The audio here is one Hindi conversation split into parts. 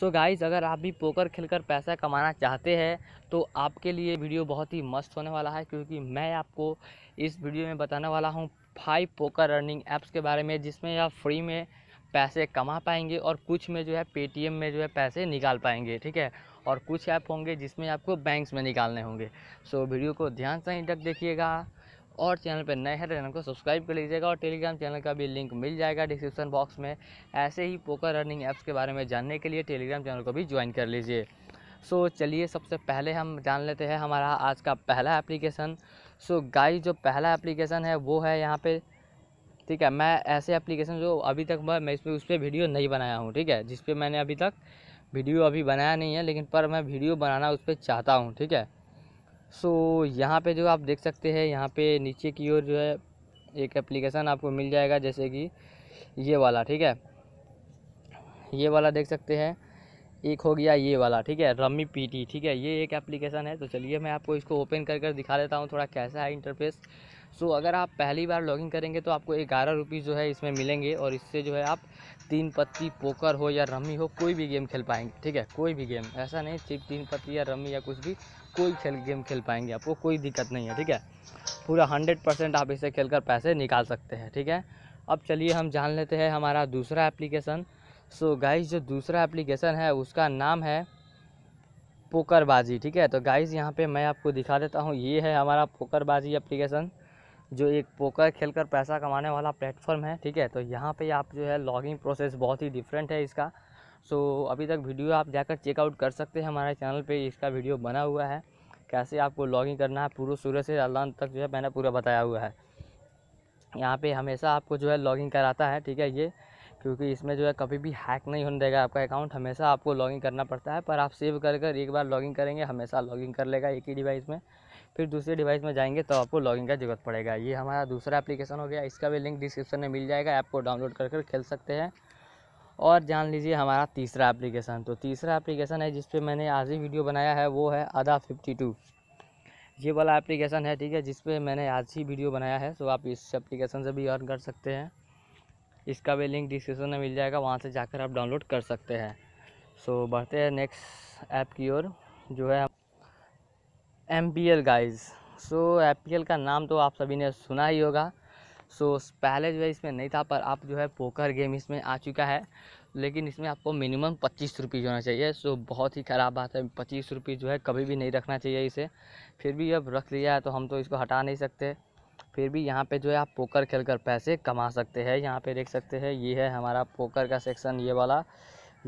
सो so अगर आप भी पोकर खेलकर पैसा कमाना चाहते हैं तो आपके लिए वीडियो बहुत ही मस्त होने वाला है क्योंकि मैं आपको इस वीडियो में बताने वाला हूँ फाइव पोकर रनिंग ऐप्स के बारे में जिसमें आप फ्री में पैसे कमा पाएंगे और कुछ में जो है पेटीएम में जो है पैसे निकाल पाएंगे ठीक है और कुछ ऐप होंगे जिसमें आपको बैंक्स में निकालने होंगे सो so, वीडियो को ध्यान से ही तक देखिएगा और चैनल पर नए हैं तो चैनल को सब्सक्राइब कर लीजिएगा और टेलीग्राम चैनल का भी लिंक मिल जाएगा डिस्क्रिप्शन बॉक्स में ऐसे ही पोकर रनिंग ऐप्स के बारे में जानने के लिए टेलीग्राम चैनल को भी ज्वाइन कर लीजिए सो so, चलिए सबसे पहले हम जान लेते हैं हमारा आज का पहला एप्लीकेशन सो so, गाइस जो पहला एप्लीकेशन है वो है यहाँ पे ठीक है मैं ऐसे एप्लीकेशन जो अभी तक मैं इस पर उस पर वीडियो नहीं बनाया हूँ ठीक है जिस पर मैंने अभी तक वीडियो अभी बनाया नहीं है लेकिन पर मैं वीडियो बनाना उस पर चाहता हूँ ठीक है सो so, यहाँ पे जो आप देख सकते हैं यहाँ पे नीचे की ओर जो है एक एप्लीकेशन आपको मिल जाएगा जैसे कि ये वाला ठीक है ये वाला देख सकते हैं एक हो गया ये वाला ठीक है रमी पीटी ठीक है ये एक एप्लीकेशन है तो चलिए मैं आपको इसको ओपन कर कर दिखा देता हूँ थोड़ा कैसा है इंटरफेस सो so, अगर आप पहली बार लॉगिन करेंगे तो आपको ग्यारह रुपीज़ जो है इसमें मिलेंगे और इससे जो है आप तीन पत्ती पोकर हो या रमी हो कोई भी गेम खेल पाएंगे ठीक है कोई भी गेम ऐसा नहीं सिर्फ तीन पत्ती या रमी या कुछ भी कोई खेल गेम खेल पाएंगे आपको कोई दिक्कत नहीं है ठीक है पूरा हंड्रेड परसेंट आप इसे खेल कर पैसे निकाल सकते हैं ठीक है अब चलिए हम जान लेते हैं हमारा दूसरा एप्लीकेशन सो so गाइस जो दूसरा एप्लीकेशन है उसका नाम है पोकरबाजी ठीक है तो गाइस यहाँ पे मैं आपको दिखा देता हूँ ये है हमारा पोकरबाजी एप्लीकेशन जो एक पोकर खेलकर पैसा कमाने वाला प्लेटफॉर्म है ठीक है तो यहाँ पे आप जो है लॉगिंग प्रोसेस बहुत ही डिफरेंट है इसका सो so, अभी तक वीडियो आप जाकर चेकआउट कर सकते हैं हमारे चैनल पर इसका वीडियो बना हुआ है कैसे आपको लॉगिंग करना है पूरे सूर्य से अल्लाह तक जो है मैंने पूरा बताया हुआ है यहाँ पर हमेशा आपको जो है लॉगिंग कराता है ठीक है ये क्योंकि इसमें जो है कभी भी हैक नहीं होने देगा आपका अकाउंट हमेशा आपको लॉगिन करना पड़ता है पर आप सेव कर कर एक बार लॉगिन करेंगे हमेशा लॉगिन कर लेगा एक ही डिवाइस में फिर दूसरे डिवाइस में जाएंगे तो आपको लॉगिन का जरूरत पड़ेगा ये हमारा दूसरा एप्लीकेशन हो गया इसका भी लिंक डिस्क्रिप्शन में मिल जाएगा ऐप को डाउनलोड कर कर खेल सकते हैं और जान लीजिए हमारा तीसरा एप्लीकेशन तो तीसरा एप्लीकेशन है जिस पर मैंने आज ही वीडियो बनाया है वो है आधा फिफ्टी टू ये वाला एप्लीकेशन है ठीक है जिस पर मैंने आज ही वीडियो बनाया है तो आप इस एप्लीकेशन से भी अर्न कर सकते हैं इसका भी लिंक डिस्क्रिप्शन में मिल जाएगा वहाँ से जाकर आप डाउनलोड कर सकते हैं सो so, बढ़ते हैं नेक्स्ट ऐप की ओर जो है M P L guys so M P L का नाम तो आप सभी ने सुना ही होगा सो so, पहले जो है इसमें नहीं था पर आप जो है पोकर गेम इसमें आ चुका है लेकिन इसमें आपको मिनिमम पच्चीस रुपीज़ होना चाहिए सो so, बहुत ही ख़राब बात है पच्चीस रुपीज़ जो है कभी भी नहीं रखना चाहिए इसे फिर भी अब रख लिया है तो हम तो इसको हटा नहीं सकते फिर भी यहाँ पे जो है आप पोकर खेल कर पैसे कमा सकते हैं यहाँ पे देख सकते हैं ये है हमारा पोकर का सेक्शन ये वाला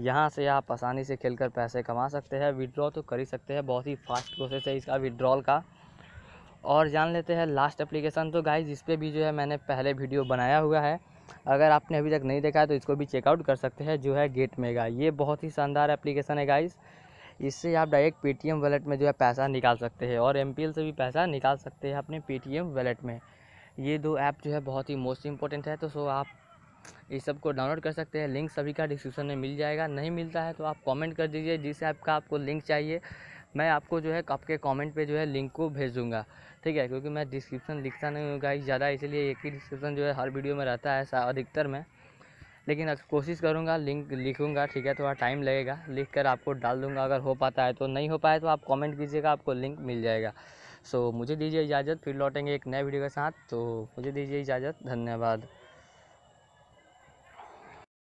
यहाँ से आप आसानी से खेल कर पैसे कमा सकते हैं विड्रॉ तो कर ही सकते हैं बहुत ही फास्ट प्रोसेस है इसका विड्रॉल का और जान लेते हैं लास्ट एप्लीकेशन तो गाइज इस पर भी जो है मैंने पहले वीडियो बनाया हुआ है अगर आपने अभी तक नहीं देखा है तो इसको भी चेकआउट कर सकते हैं जो है गेट मेगा ये बहुत ही शानदार एप्लीकेशन है गाइज़ इससे आप डायरेक्ट पेटीएम वॉलेट में जो है पैसा निकाल सकते हैं और एम से भी पैसा निकाल सकते हैं अपने पेटीएम वॉलेट में ये दो ऐप जो है बहुत ही मोस्ट इंपॉर्टेंट है तो सो आप इस सब को डाउनलोड कर सकते हैं लिंक सभी का डिस्क्रिप्शन में मिल जाएगा नहीं मिलता है तो आप कमेंट कर दीजिए जिस ऐप का आपको लिंक चाहिए मैं आपको जो है आपके कमेंट पे जो है लिंक को भेज दूँगा ठीक है क्योंकि मैं डिस्क्रिप्शन लिखता नहीं हूँ गाइस ज़्यादा इसलिए एक ही डिस्क्रिप्शन जो है हर वीडियो में रहता है अधिकतर में लेकिन अगर कोशिश करूँगा लिंक लिखूँगा ठीक है थोड़ा टाइम लगेगा लिख कर आपको डाल दूँगा अगर हो पाता है तो नहीं हो पाए तो आप कमेंट कीजिएगा आपको लिंक मिल जाएगा सो मुझे दीजिए इजाज़त फिर लौटेंगे एक नए वीडियो के साथ तो मुझे दीजिए इजाज़त धन्यवाद